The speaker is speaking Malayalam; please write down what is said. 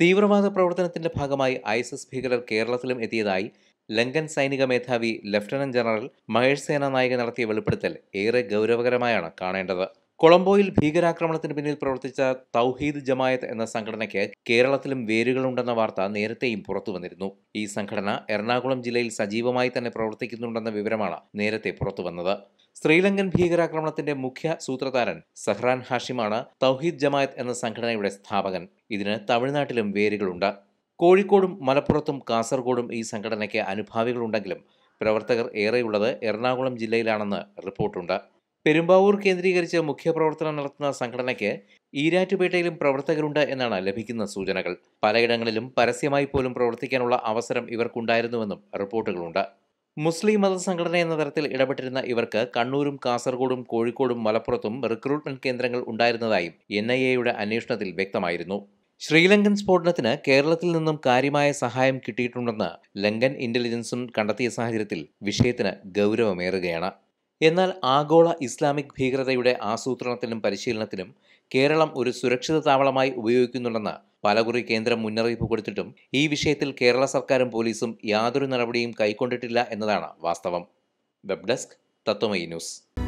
തീവ്രവാദ പ്രവർത്തനത്തിന്റെ ഭാഗമായി ഐസിസ് ഭീകരർ കേരളത്തിലും എത്തിയതായി ലങ്കൻ സൈനിക മേധാവി ലഫ്റ്റനന്റ് ജനറൽ മഹേഷ് സേന നായിക നടത്തിയ വെളിപ്പെടുത്തൽ ഏറെ ഗൗരവകരമായാണ് കാണേണ്ടത് കൊളംബോയിൽ ഭീകരാക്രമണത്തിന് പിന്നിൽ പ്രവർത്തിച്ച തൗഹീദ് ജമായത്ത് എന്ന സംഘടനയ്ക്ക് കേരളത്തിലും വേരുകളുണ്ടെന്ന വാർത്ത നേരത്തെയും പുറത്തു വന്നിരുന്നു ഈ സംഘടന എറണാകുളം ജില്ലയിൽ സജീവമായി തന്നെ പ്രവർത്തിക്കുന്നുണ്ടെന്ന വിവരമാണ് നേരത്തെ പുറത്തു വന്നത് ശ്രീലങ്കൻ ഭീകരാക്രമണത്തിന്റെ മുഖ്യ സൂത്രധാരൻ സഹ്റാൻ ഹാഷിമാണ് തൗഹീദ് ജമായത്ത് എന്ന സംഘടനയുടെ സ്ഥാപകൻ ഇതിന് തമിഴ്നാട്ടിലും വേരുകളുണ്ട് കോഴിക്കോടും മലപ്പുറത്തും കാസർഗോഡും ഈ സംഘടനയ്ക്ക് അനുഭാവികളുണ്ടെങ്കിലും പ്രവർത്തകർ ഏറെയുള്ളത് എറണാകുളം ജില്ലയിലാണെന്ന് റിപ്പോർട്ടുണ്ട് പെരുമ്പാവൂർ കേന്ദ്രീകരിച്ച് മുഖ്യപ്രവർത്തനം നടത്തുന്ന സംഘടനയ്ക്ക് ഈരാറ്റുപേട്ടയിലും പ്രവർത്തകരുണ്ട് എന്നാണ് ലഭിക്കുന്ന സൂചനകൾ പലയിടങ്ങളിലും പരസ്യമായി പോലും പ്രവർത്തിക്കാനുള്ള അവസരം ഇവർക്കുണ്ടായിരുന്നുവെന്നും റിപ്പോർട്ടുകളുണ്ട് മുസ്ലിം മത സംഘടന എന്ന തരത്തിൽ ഇടപെട്ടിരുന്ന ഇവർക്ക് കണ്ണൂരും കാസർഗോഡും കോഴിക്കോടും മലപ്പുറത്തും റിക്രൂട്ട്മെന്റ് കേന്ദ്രങ്ങൾ ഉണ്ടായിരുന്നതായും എൻ ഐ എയുടെ അന്വേഷണത്തിൽ വ്യക്തമായിരുന്നു ശ്രീലങ്കൻ സ്ഫോടനത്തിന് കേരളത്തിൽ നിന്നും കാര്യമായ സഹായം കിട്ടിയിട്ടുണ്ടെന്ന് ലങ്കൻ ഇന്റലിജൻസും കണ്ടെത്തിയ സാഹചര്യത്തിൽ വിഷയത്തിന് ഗൗരവമേറുകയാണ് എന്നാൽ ആഗോള ഇസ്ലാമിക് ഭീകരതയുടെ ആസൂത്രണത്തിനും പരിശീലനത്തിനും കേരളം ഒരു സുരക്ഷിത താവളമായി ഉപയോഗിക്കുന്നുണ്ടെന്ന് പലകുറി കേന്ദ്രം മുന്നറിയിപ്പ് കൊടുത്തിട്ടും ഈ വിഷയത്തിൽ കേരള സർക്കാരും പോലീസും യാതൊരു നടപടിയും കൈക്കൊണ്ടിട്ടില്ല എന്നതാണ് വാസ്തവം വെബ് ഡെസ്ക് തത്വമയി ന്യൂസ്